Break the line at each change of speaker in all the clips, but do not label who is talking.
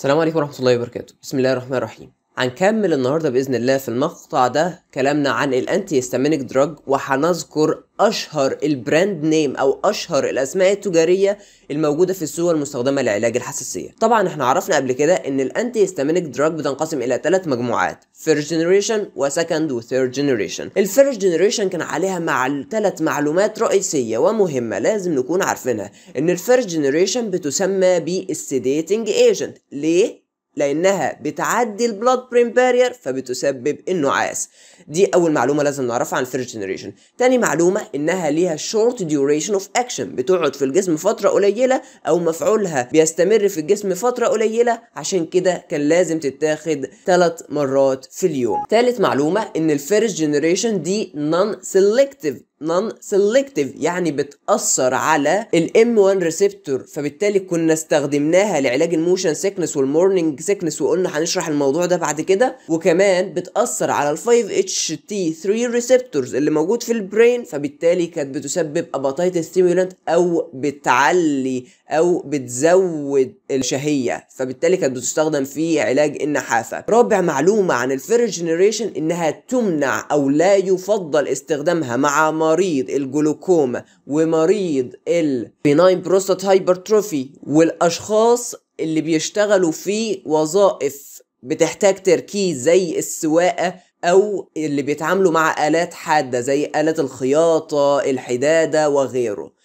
السلام عليكم ورحمة الله وبركاته بسم الله الرحمن الرحيم هنكمل النهاردة بإذن الله في المقطع ده كلامنا عن الأنتي هيستامينيك دراج وهنذكر أشهر البراند نيم أو أشهر الأسماء التجارية الموجودة في السوق المستخدمة لعلاج الحساسية طبعا احنا عرفنا قبل كده إن الأنتي هيستامينيك دراج بتنقسم إلى ثلاث مجموعات فيرست جنريشن وسكند وثيرد جنريشن الفيرست جنريشن كان عليها مع ثلاث معلومات رئيسية ومهمة لازم نكون عارفينها إن الفيرست جنريشن بتسمى بالسيديتنج ايجنت ليه؟ لانها بتعدي البلاد برين بارير فبتسبب النعاس دي اول معلومه لازم نعرفها عن الفيرست جنريشن تاني معلومه انها ليها شورت ديوريشن اوف اكشن بتقعد في الجسم فتره قليله او مفعولها بيستمر في الجسم فتره قليله عشان كده كان لازم تتاخد ثلاث مرات في اليوم تالت معلومه ان الفيرست جنريشن دي نون سيلكتيف نون سيلكتيف يعني بتأثر على الام 1 ريسبتور فبالتالي كنا استخدمناها لعلاج الموشن سيكنس والمورنينج سيكنس وقلنا هنشرح الموضوع ده بعد كده وكمان بتأثر على ال 5 اتش تي 3 ريسبتورز اللي موجود في البرين فبالتالي كانت بتسبب اباتايت ستيمولانت او بتعلي او بتزود الشهيه فبالتالي كانت بتستخدم في علاج النحافه رابع معلومه عن الفيرجنريشن انها تمنع او لا يفضل استخدامها مع مريض الجلوكوما ومريض البناين بروستات هايبرتروفي والاشخاص اللي بيشتغلوا في وظائف بتحتاج تركيز زي السواقه او اللي بيتعاملوا مع الات حاده زي الات الخياطه الحداده وغيره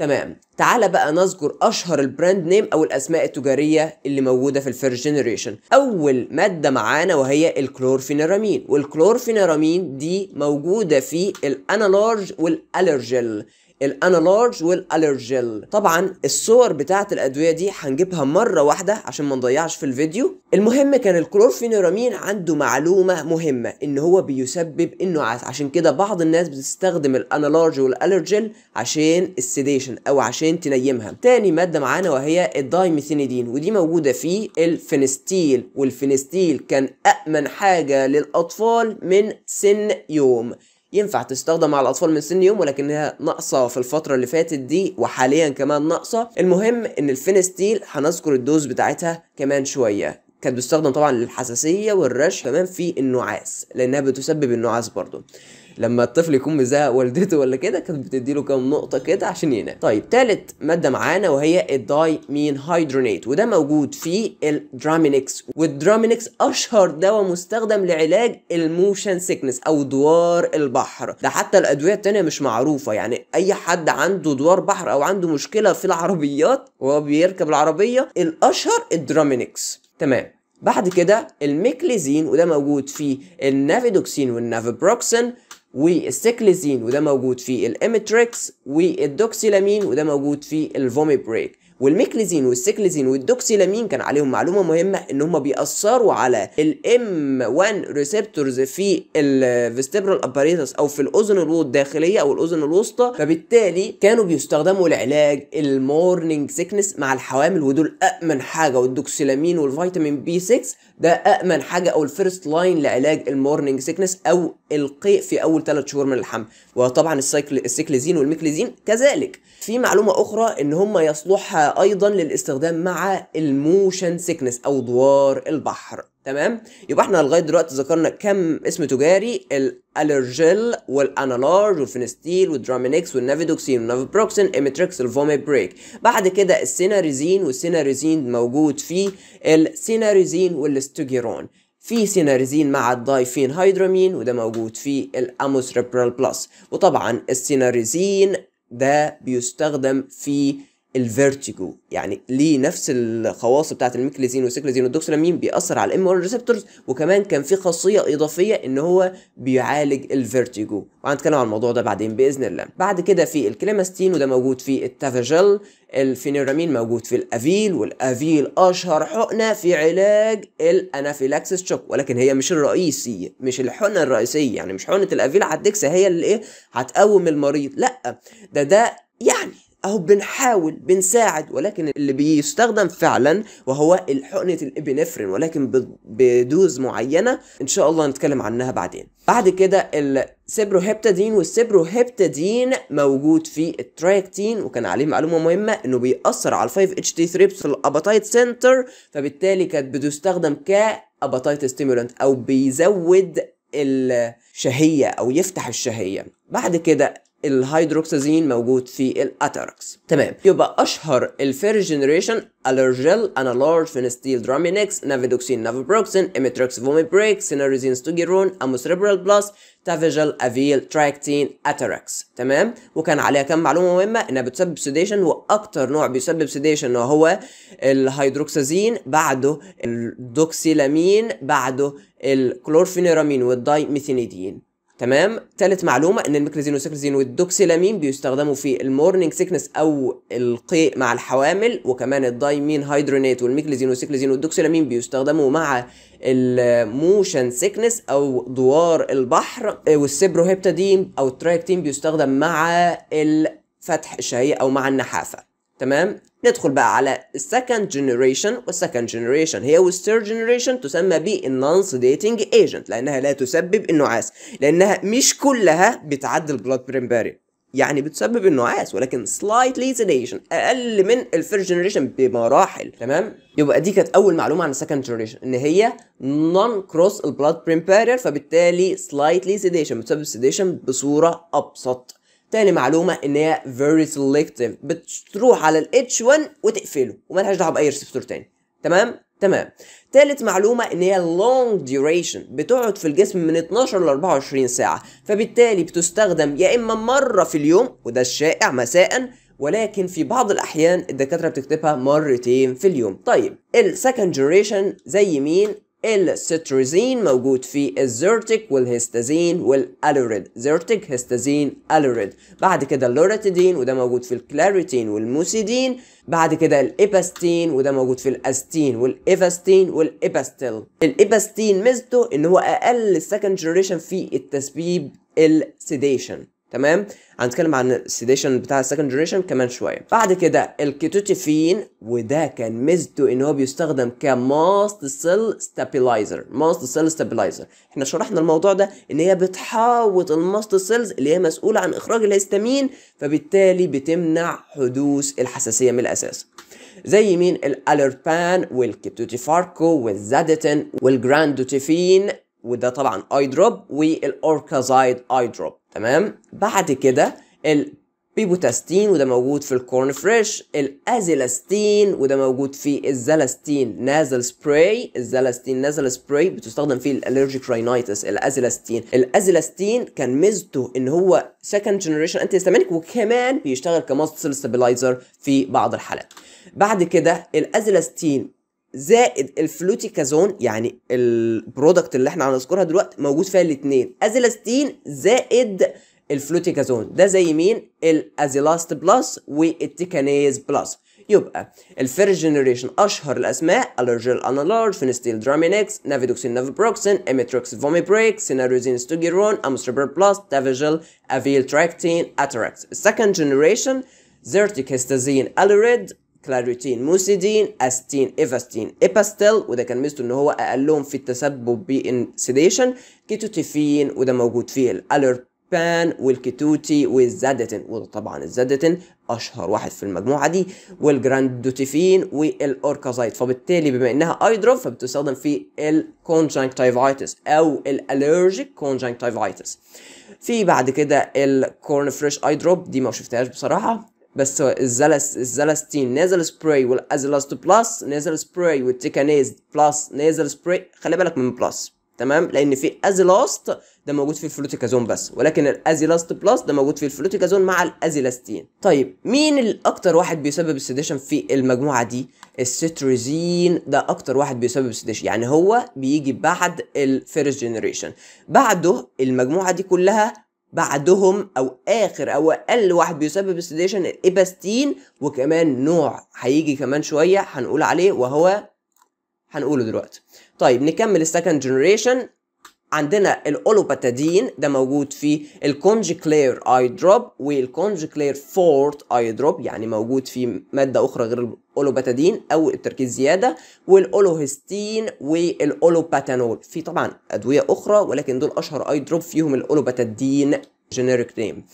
تمام تعال بقى نذكر اشهر البراند نيم او الاسماء التجاريه اللي موجوده في الفيرست جنريشن اول ماده معانا وهي الكلورفينيرامين والكلورفينيرامين دي موجوده في الانالارج والالرجل الانالارج والالرجيل طبعا الصور بتاعه الادويه دي هنجيبها مره واحده عشان ما نضيعش في الفيديو المهم كان الكلورفينيرامين عنده معلومه مهمه ان هو بيسبب النعاس عشان كده بعض الناس بتستخدم الانالارج والالرجيل عشان السيديشن او عشان تنيمها تاني ماده معانا وهي الدايميثينيدين ودي موجوده في الفينستيل والفينستيل كان امن حاجه للاطفال من سن يوم ينفع تستخدم على الاطفال من سن يوم ولكنها ناقصه في الفتره اللي فاتت دي وحاليا كمان ناقصه المهم ان الفينستيل هنذكر الدوز بتاعتها كمان شويه كانت بتستخدم طبعا للحساسيه والرش كمان في النعاس لانها بتسبب النعاس برضو لما الطفل يكون مزهق والدته ولا كده كانت بتدي له كام نقطه كده عشان ينام طيب ثالث ماده معانا وهي الداي مين هيدرونيت وده موجود في الدرامينكس والدرامينكس اشهر دواء مستخدم لعلاج الموشن سيكنس او دوار البحر ده حتى الادويه التانية مش معروفه يعني اي حد عنده دوار بحر او عنده مشكله في العربيات وهو بيركب العربيه الاشهر الدرامينكس تمام بعد كده الميكليزين وده موجود في النافيدوكسين والنافبروكسين والسيكليزين وده موجود في الاميتريكس والدوكسيلامين وده موجود في الفوميبريك والميكليزين والسيكليزين والدوكسيلامين كان عليهم معلومه مهمه ان هم بيأثروا على الام 1 ريسبتورز في الفيستبرال اباريتس او في الاذن الداخليه او الاذن الوسطى فبالتالي كانوا بيستخدموا لعلاج المورنينج سيكنس مع الحوامل ودول امن حاجه والدوكسيلامين والفيتامين بي 6 ده امن حاجه او الفيرست لاين لعلاج المورنينج سيكنس او القيء في اول ثلاث شهور من الحمل وطبعا السيكليزين والميكليزين كذلك في معلومه اخرى ان هم يصلحها ايضا للاستخدام مع الموشن سيكنس او دوار البحر تمام يبقى احنا لغايه دلوقتي ذكرنا كم اسم تجاري الالرجيل والانالارج والفينستيل والدرامينكس والنافيدوكسين والنافبروكسين اميتريكس الفومي بريك بعد كده السيناريزين والسيناريزين موجود في السيناريزين والاستوجيرون في سيناريزين مع الدايفين هيدرامين وده موجود في الاموسريبرال بلس وطبعا السيناريزين ده بيستخدم في الفيرتيجو يعني ليه نفس الخواص بتاعه الميكليزين والسيكليزين والدوكسلامين بيأثر على الام 1 ريسبتورز وكمان كان في خاصيه اضافيه ان هو بيعالج الفيرتيجو وهنتكلم عن الموضوع ده بعدين باذن الله بعد كده في الكليماستين وده موجود في التافاجيل الفينيرامين موجود في الافيل والافيل اشهر حقنه في علاج الانافيلاكسس شوك ولكن هي مش الرئيسي مش الحقنه الرئيسيه يعني مش حقنه الافيل على الدكسه هي اللي ايه هتقوم المريض لا ده ده يعني اهو بنحاول بنساعد ولكن اللي بيستخدم فعلا وهو حقنه الابنفرين ولكن بدوز معينه ان شاء الله نتكلم عنها بعدين بعد كده السيبروهيبتادين والسيبروهيبتادين موجود في التراكتين وكان عليه معلومه مهمه انه بيأثر على 5 اتش تي 3 في الاباتايت سنتر فبالتالي كانت بتستخدم كاباتايت ستيمولانت او بيزود الشهيه او يفتح الشهيه بعد كده الهيدروكسازين موجود في الاتاركس تمام يبقى اشهر الفيرست جنريشن الرجل انالورج فينستيل درامينكس نافيدوكسين نافبروكسين اميتروكس فوميبريك سيناريزين ستوجيرون اموسريبرال بلس تافيجل افيل تراكتين اتاركس تمام وكان عليها كم معلومه مهمه انها بتسبب سيديشن واكتر نوع بيسبب سيديشن هو الهيدروكسازين بعده الدوكسيلامين بعده الكلورفينيرامين والدايميثينيدين تمام ثالث معلومه ان الميكلازين والسكلازين والدوكسيلامين بيستخدموا في المورنينج سيكنس او القيء مع الحوامل وكمان الدايمين هيدرونيت والميكلازين والسيكلازين والدوكسيلامين بيستخدموا مع الموشن سيكنس او دوار البحر آه، والسيبروهيبتادين او التراكتين بيستخدم مع الفتح الشهيه او مع النحافه تمام ندخل بقى على السكند جنريشن والسكند generation هي والثيرد generation تسمى بالنونس ديتنج ايجنت لانها لا تسبب النعاس لانها مش كلها بتعدي البلاد برين بارير يعني بتسبب النعاس ولكن slightly sedation اقل من الفيرست generation بمراحل تمام يبقى دي كانت اول معلومه عن السكند generation ان هي نون كروس البلاد برين بارير فبالتالي slightly sedation بتسبب sedation بصوره ابسط تاني معلومه ان هي very selective بتروح على ال H1 وتقفله وملهاش دعوه باي ريسبتور تاني تمام تمام تالت معلومة ان هي long duration بتقعد في الجسم من 12 ل 24 ساعة فبالتالي بتستخدم يا اما مرة في اليوم وده الشائع مساء ولكن في بعض الاحيان الدكاترة بتكتبها مرتين في اليوم طيب السكند duration زي مين السيتريزين موجود في الزيرتيك والهيستازين والالوريد زيرتيك هيستازين الوريد بعد كده اللوراتيدين وده موجود في الكلاريتين والموسيدين بعد كده الايباستين وده موجود في الاستين والايفاستين والايباستيل الايباستين ميزته ان هو اقل سكند جنريشن في التسبيب السيديشن تمام هنتكلم عن السيديشن بتاع السكند جنريشن كمان شويه بعد كده الكيتوتيفين وده كان ميزته ان هو بيستخدم كماست سيل ستابلايزر ماست سيل ستابلايزر احنا شرحنا الموضوع ده ان هي بتحاوط الماست سيلز اللي هي مسؤوله عن اخراج الهيستامين فبالتالي بتمنع حدوث الحساسيه من الاساس زي مين الالربان والكيتوتيفاركو والزادتن والجراندوتيفين وده طبعا اي دروب والاوركازايد اي دروب تمام بعد كده البيبوتاستين وده موجود في الكورن فريش الازيلاستين وده موجود في الزلاستين نازل سبراي الزلاستين نازل سبراي بتستخدم في الالرجيك راينيتس الازيلاستين الازيلاستين كان ميزته ان هو سكند جنريشن انتي هيستامينك وكمان بيشتغل كمصل ستابلايزر في بعض الحالات بعد كده الازيلاستين زائد الفلوتيكازون يعني البرودكت اللي احنا هنذكرها دلوقتي موجود فيها الاثنين ازيلاستين زائد الفلوتيكازون ده زي مين الازيلاست بلس والتيكانيز بلس يبقى الفيرست جنريشن اشهر الاسماء الرجل انالارج فينستيل درامينكس نافيدوكسين نافبروكسين اميتروكس فوميبريك سيناريوزين ستوجيرون امستربر بلس تافيجل افيل تراكتين اتراكس السكند جنريشن زيرتيك هيستازين الوريد كلاريتين موسيدين استين ايفاستين ايباستيل وده كان ميزته ان هو اقلهم في التسبب بانسيديشن كيتوتيفين وده موجود فيه الالربان والكيتوتي والزادتين وده طبعا الزادتين اشهر واحد في المجموعه دي والجراندوتيفين والاوركازايت فبالتالي بما انها اي دروب فبتستخدم في الكونجنكتيفايتس او الالرجيك كونجنكتيفايتس في بعد كده فريش اي دروب دي ما شفتهاش بصراحه بس الزلس الزلستين نازل سبراي والازلاست بلس نازل سبراي والتيكانيز بلس نازل سبراي خلي بالك من بلس تمام لان في ازيلاست ده موجود في الفلوتيكازون بس ولكن الازيلاست بلس ده موجود في الفلوتيكازون مع الازيلاستين طيب مين الاكتر واحد بيسبب السيديشن في المجموعه دي السيتروزين ده اكتر واحد بيسبب السيديشن يعني هو بيجي بعد الفيرست جنريشن بعده المجموعه دي كلها بعدهم او اخر او اقل واحد بيسبب السديشن الايباستين وكمان نوع هيجي كمان شويه هنقول عليه وهو هنقوله دلوقتي طيب نكمل السكند جنريشن عندنا الاولوباتادين ده موجود في الكونجكلير اي دروب والكونجكلير فورت اي دروب يعني موجود في ماده اخرى غير الاولوباتادين او التركيز زياده والاولوهستين والاولوباتانول في طبعا ادويه اخرى ولكن دول اشهر اي دروب فيهم الاولوباتادين جينيريك نيم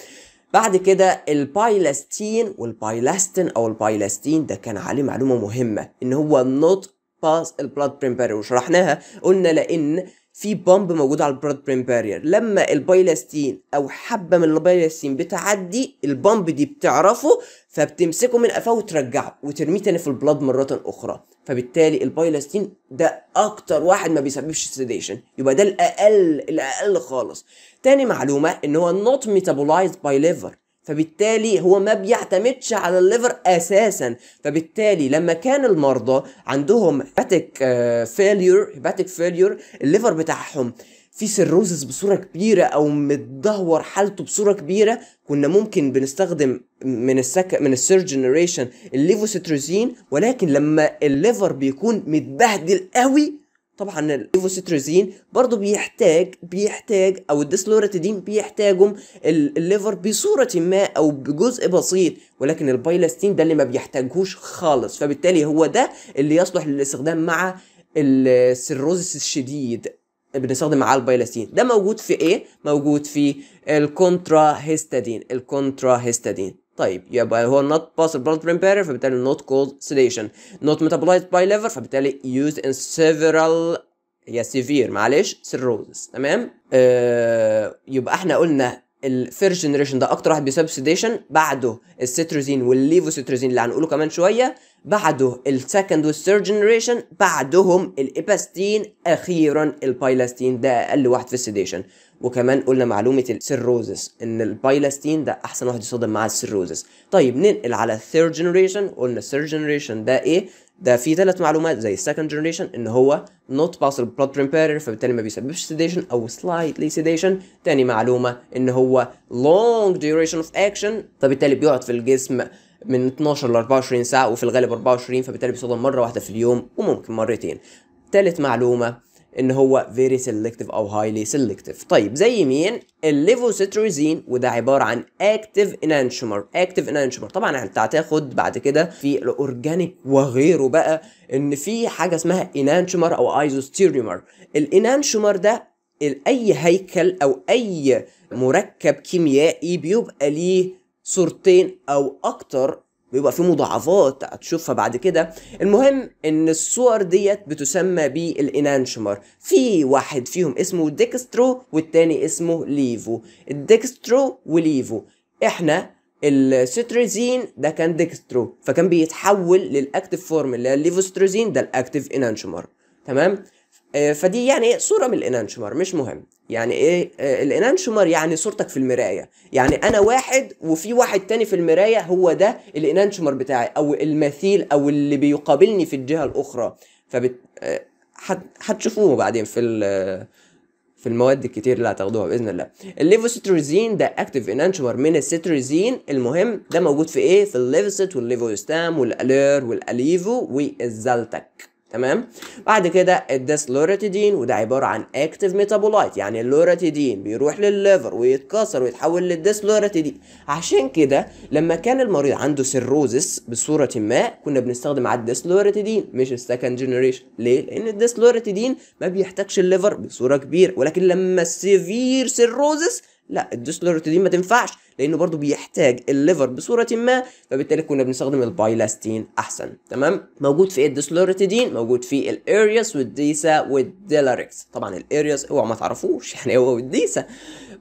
بعد كده البايلاستين والبايلاستين او البايلاستين ده كان عليه معلومه مهمه ان هو نوت باس البلاد بريمبري وشرحناها قلنا لان في بامب موجود على البراد بريم بارير لما البايلاستين او حبه من البايلاستين بتعدي البامب دي بتعرفه فبتمسكه من قفاه وترجعه وترميه تاني في البلاد مره اخرى فبالتالي البايلاستين ده اكتر واحد ما بيسببش سيديشن يبقى ده الاقل الاقل خالص تاني معلومه ان هو نوت ميتابولايزد باي ليفر فبالتالي هو ما بيعتمدش على الليفر اساسا فبالتالي لما كان المرضى عندهم هيباتيك فيلير هيباتيك فيلير الليفر بتاعهم في سيروزس بصوره كبيره او متدهور حالته بصوره كبيره كنا ممكن بنستخدم من السك من السير جنريشن الليفوسيتروزين ولكن لما الليفر بيكون متبهدل قوي طبعا الليفوسيتروزين برضه بيحتاج بيحتاج او الديسلوراتيدين بيحتاجهم الليفر بصورة ما او بجزء بسيط ولكن البايلاستين ده اللي ما بيحتاجهوش خالص فبالتالي هو ده اللي يصلح للاستخدام مع السيروزس الشديد بنستخدم معاه البايلاستين ده موجود في ايه؟ موجود في الكونترا هيستادين الكونترا هيستادين طيب يبقى هو not possible blood brain barrier فبالتالي not cause sedation not metabolized by liver فبالتالي used in several هي severe معلش cirrhosis تمام آه يبقى احنا قلنا first generation ده اكتر واحد بيسبب sedation بعده السيتروزين والليفوسيتروزين اللي هنقوله كمان شويه بعده السكند والثيرد جنريشن بعدهم الايباستين اخيرا البايلاستين ده اقل واحد في السيديشن وكمان قلنا معلومه السيروزس ان البايلاستين ده احسن واحد يصدم مع السيروزس طيب ننقل على الثيرد جنريشن قلنا الثيرد جنريشن ده ايه ده في ثلاث معلومات زي السكند جنريشن ان هو نوت باسل blood repair فبالتالي ما بيسببش سيديشن او سلايتلي سيديشن تاني معلومه ان هو لونج ديوريشن اوف اكشن فبالتالي بيقعد في الجسم من 12 ل 24 ساعة وفي الغالب 24 فبالتالي بيصطدم مرة واحدة في اليوم وممكن مرتين ثالث معلومة ان هو فيري سيلكتيف او هايلي سيلكتيف طيب زي مين الليفوسيتروزين وده عباره عن اكتيف انانشومر اكتيف انانشومر طبعا يعني انت هتاخد بعد كده في الاورجانيك وغيره بقى ان في حاجه اسمها انانشومر او ايزوستيريومر الانانشومر ده اي هيكل او اي مركب كيميائي بيبقى ليه صورتين او اكتر بيبقى في مضاعفات هتشوفها بعد كده المهم ان الصور ديت بتسمى بالانانشمر في واحد فيهم اسمه ديكسترو والتاني اسمه ليفو الديكسترو وليفو احنا السيتريزين ده كان ديكسترو فكان بيتحول للاكتيف فورم اللي هي الليفوستريزين ده الاكتيف انانشمر تمام آه، فدي يعني صوره من الانانشمر مش مهم يعني ايه آه، الانانشومر يعني صورتك في المرايه يعني انا واحد وفي واحد تاني في المرايه هو ده الانانشومر بتاعي او المثيل او اللي بيقابلني في الجهه الاخرى فبت هتشوفوه آه، بعدين في في المواد الكتير اللي هتاخدوها باذن الله الليفوسيتروزين ده اكتيف انانشومر من السيتروزين المهم ده موجود في ايه في الليفوسيت والليفوستام والالير والاليفو والزلتك تمام بعد كده الديس لوراتيدين وده عباره عن اكتيف ميتابولايت يعني اللوراتيدين بيروح للليفر ويتكسر ويتحول للديس لوراتيدين عشان كده لما كان المريض عنده سيروزس بصوره ما كنا بنستخدم على الديس لوراتيدين مش السكند جنريشن ليه لان الديس لوراتيدين ما بيحتاجش الليفر بصوره كبيره ولكن لما السيفير سيروزس لا الديس لوراتيدين ما تنفعش لانه برضه بيحتاج الليفر بصوره ما فبالتالي كنا بنستخدم البايلاستين احسن تمام موجود في الديسلورتيدين موجود في الارياس والديسا والديلاريكس طبعا الارياس اوعى ما تعرفوش يعني هو والديسا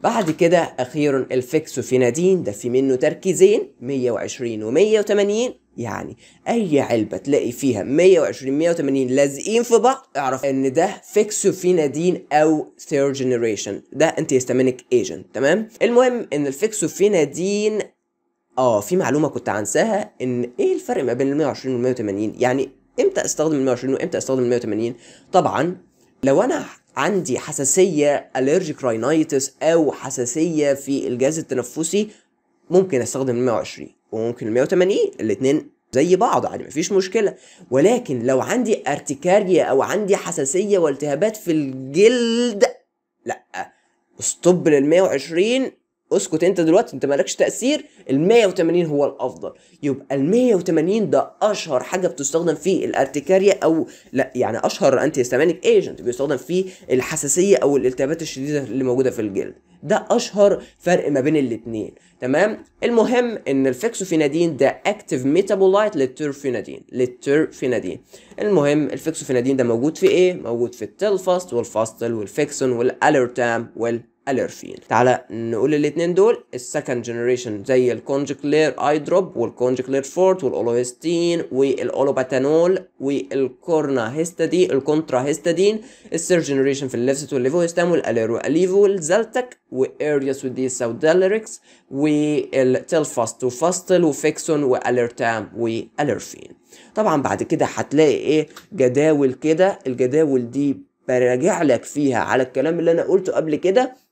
بعد كده اخيرا الفيكسوفينادين ده في منه تركيزين 120 و180 يعني اي علبه تلاقي فيها 120 180 لازقين في بعض اعرف ان ده فيكسوفينادين او ثيرد جنريشن ده انتي ايجنت تمام المهم ان الفيكسوفينادين في نادين اه في معلومه كنت عنساها ان ايه الفرق ما بين ال 120 وال 180 يعني امتى استخدم ال 120 وامتى استخدم ال 180 طبعا لو انا عندي حساسيه الرجيك rhinitis او حساسيه في الجهاز التنفسي ممكن استخدم ال 120 وممكن ال 180 الاثنين زي بعض عادي مفيش مشكله ولكن لو عندي ارتكاريا او عندي حساسيه والتهابات في الجلد لا استوب لل 120 اسكت انت دلوقتي انت مالكش تاثير ال 180 هو الافضل يبقى ال 180 ده اشهر حاجه بتستخدم في الارتكاريا او لا يعني اشهر انتي هيستامينيك ايجنت بيستخدم في الحساسيه او الالتهابات الشديده اللي موجوده في الجلد ده اشهر فرق ما بين الاثنين تمام المهم ان الفيكسوفينادين ده اكتف ميتابولايت للترفينادين للترفينادين المهم الفيكسوفينادين ده موجود في ايه موجود في التلفاست والفاستل والفيكسون والاليرتام وال اليرفين تعالى نقول الاثنين دول السكند جنريشن زي الكونجكلير اي دروب والكونجكلير فورت والاولوهيستين والاولوباتانول والكورنا هيستادي الكونترا هيستادين الثيرد جنريشن في الليفست هيستام والاليرو اليفو والزلتك واريوس ودي ساوداليركس والتلفاست وفاستل وفيكسون واليرتام واليرفين طبعا بعد كده هتلاقي ايه جداول كده الجداول دي براجع لك فيها على الكلام اللي انا قلته قبل كده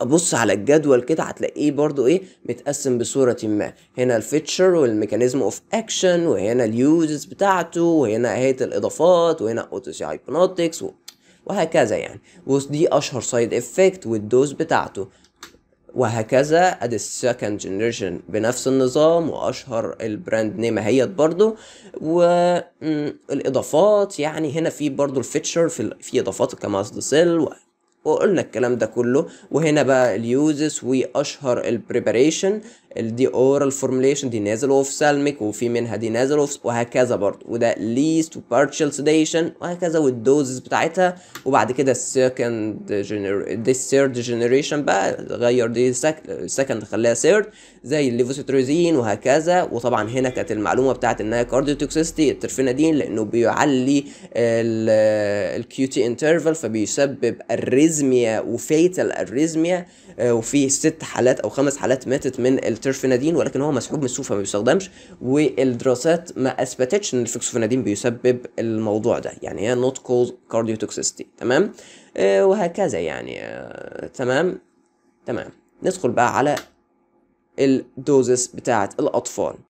ابص على الجدول كده هتلاقيه برضو ايه متقسم بصورة ما هنا الفيتشر والميكانيزم اوف اكشن وهنا اليوزز بتاعته وهنا اهية الاضافات وهنا اوتوسي هايبنوتكس وهكذا يعني ودي اشهر سايد افكت والدوز بتاعته وهكذا ادي السكند جنريشن بنفس النظام واشهر البراند نيم اهيت برضو والاضافات يعني هنا في برضو الفيتشر في, في اضافات كماسد سيل وقلنا الكلام ده كله وهنا بقى اليوزز واشهر البريباريشن دي اورال فورميليشن دي نازل اوف سالمك وفي منها دي نازل اوف وهكذا برضه وده ليست وبارشال سيديشن وهكذا والدوزز بتاعتها وبعد كده السكند دي الثيرد جنريشن بقى غير دي سكند خليها ثيرد زي الليفوسيتروزين وهكذا وطبعا هنا كانت المعلومه بتاعت انها كارديوتوكسيستي الترفينادين لانه بيعلي الكيو تي انترفال فبيسبب اريزميا وفيتال اريزميا وفي ست حالات او خمس حالات ماتت من الت الترفينادين ولكن هو مسحوب من السوق فما بيستخدمش والدراسات ما اثبتتش ان الفوكسفينادين بيسبب الموضوع ده يعني هي نوت كوز كارديو توكسيستي تمام آه، وهكذا يعني آه، تمام تمام ندخل بقى على الدوزس بتاعه الاطفال